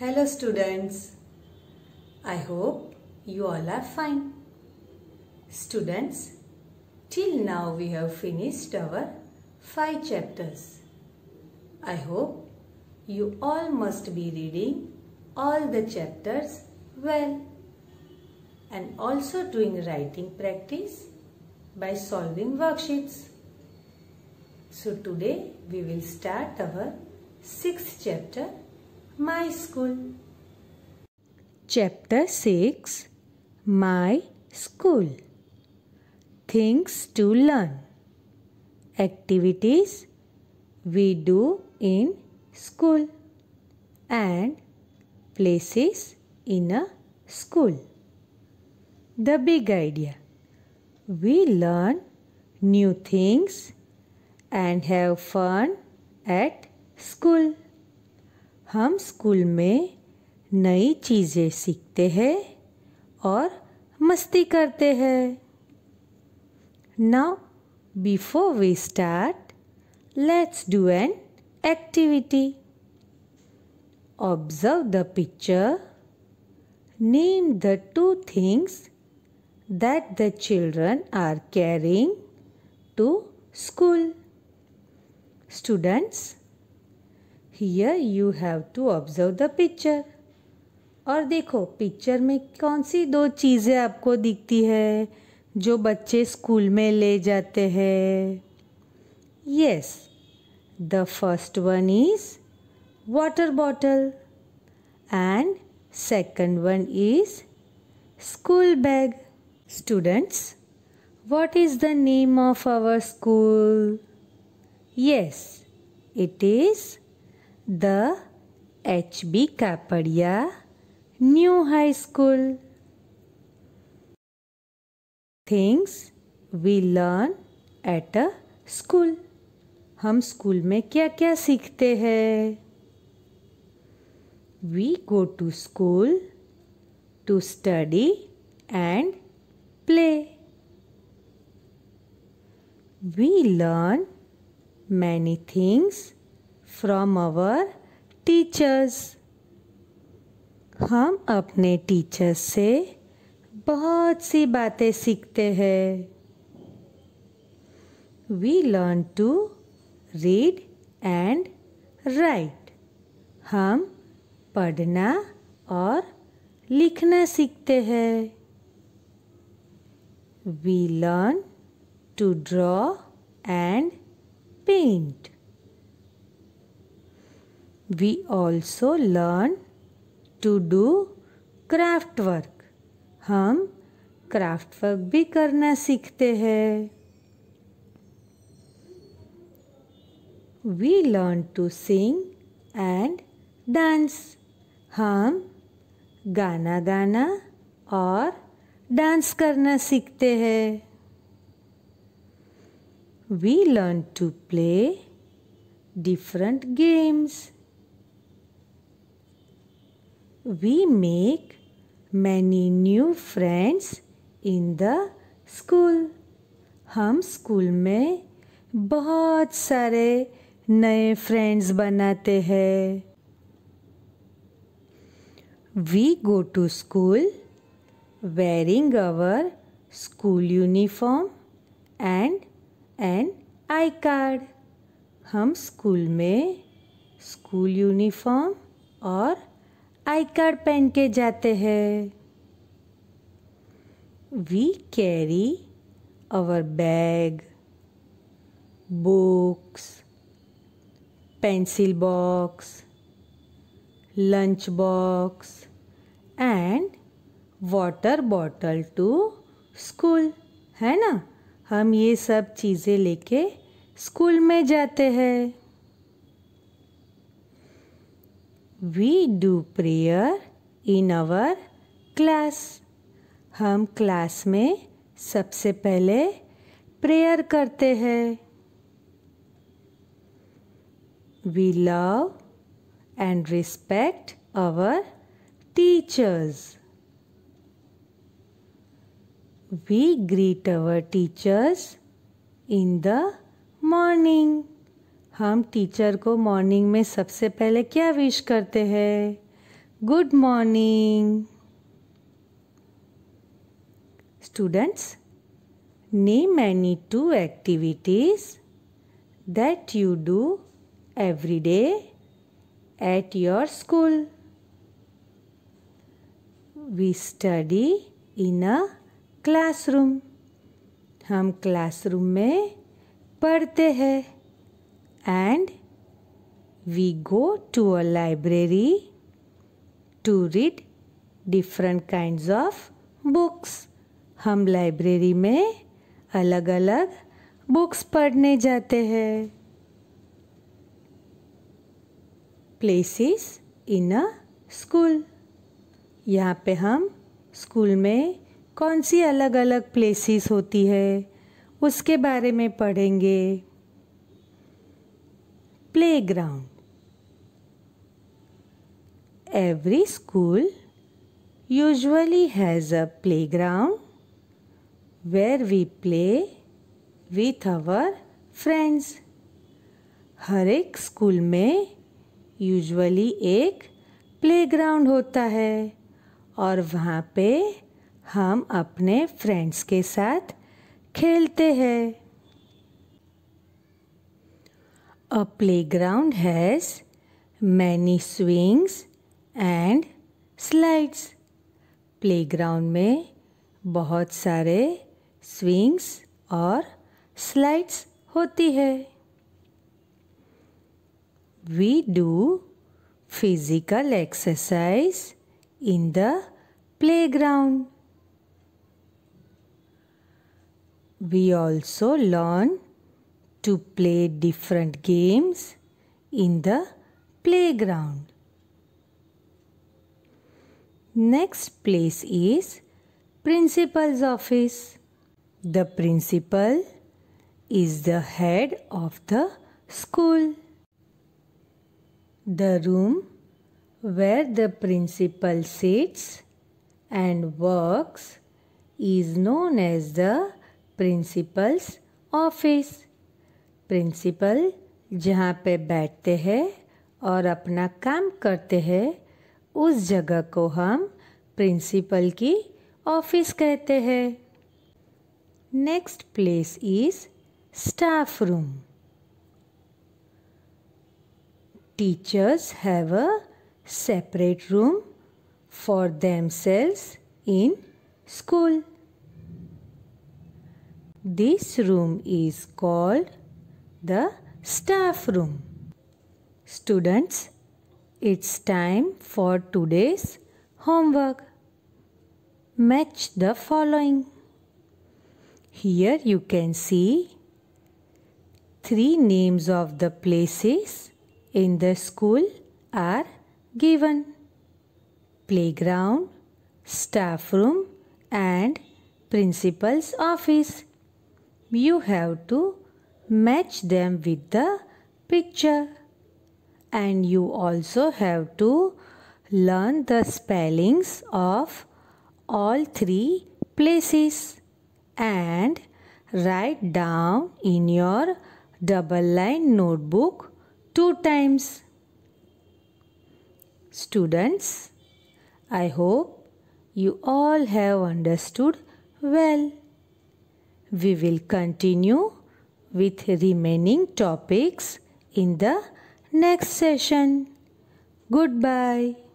Hello students. I hope you all are fine. Students, till now we have finished our five chapters. I hope you all must be reading all the chapters well and also doing writing practice by solving worksheets. So today we will start our sixth chapter my School. Chapter 6 My School Things to Learn Activities we do in school and places in a school. The big idea. We learn new things and have fun at school. हम school में नई चीज़ें सीखते हैं और मस्ती करते हैं now before we start let's do an activity observe the picture name the two things that the children are carrying to school students here you have to observe the picture और देखो पिक्चर में कौन सी दो चीज़ें आपको दिखती है जो बच्चे स्कूल में ले जाते हैं yes the first one is water bottle and second one is school bag students what is the name of our school yes it is the H B Kapadia new high school things we learn at a school हम school में क्या क्या सीखते हैं we go to school to study and play we learn many things from our teachers हम अपने teachers से बहुत सी बातें सीखते हैं we learn to read and write हम पढ़ना और लिखना सीखते हैं we learn to draw and paint we also learn to do craft work. hum craft work bhi karna sikhte हैं We learn to sing and dance. hum gana gana aur dance karna sikhte हैं We learn to play different games. We make many new friends in the school हम school में बहुत सारे नए friends बनाते हैं we go to school wearing our school uniform and and I card हम school में स्कूल यूनिफॉर्म और आई कार्ड पहन के जाते हैं we carry our bag books pencil box lunch box and water bottle to school है ना हम ये सब चीज़ें लेके स्कूल में जाते हैं we do prayer in our class हम क्लास में सबसे पहले प्रेयर करते हैं we love and respect our teachers we greet our teachers in the morning हम टीचर को मॉर्निंग में सबसे पहले क्या विश करते हैं good morning students name any two activities that you do every day at your school we study in a classroom हम classroom में पढ़ते हैं and we go to a library to read different kinds of books. हम library में अलग अलग books पढ़ने जाते हैं प्लेसेस इन अ स्कूल यहाँ पे हम स्कूल में कौन सी अलग अलग प्लेसेस होती है उसके बारे में पढ़ेंगे playground. Every school usually has a playground where we play with our friends हर एक स्कूल में यूजुअली एक प्लेग्राउंड होता है और वहाँ पे हम अपने फ्रेंड्स के साथ खेलते हैं A playground has many swings and slides. Playground में बहुत सारे swings और slides होती है We do physical exercise in the playground. We also learn to play different games in the playground. Next place is principal's office. The principal is the head of the school. The room where the principal sits and works is known as the principal's office. Principal जहाँ पे बैठते हैं और अपना काम करते हैं उस जगह को हम प्रिंसिपल की ऑफिस कहते हैं next place is staff room teachers have a separate room for themselves in school this room is called the staff room. Students, it's time for today's homework. Match the following. Here you can see three names of the places in the school are given. Playground, staff room and principal's office. You have to match them with the picture. And you also have to learn the spellings of all three places and write down in your double line notebook two times. Students, I hope you all have understood well. We will continue with remaining topics in the next session. Goodbye.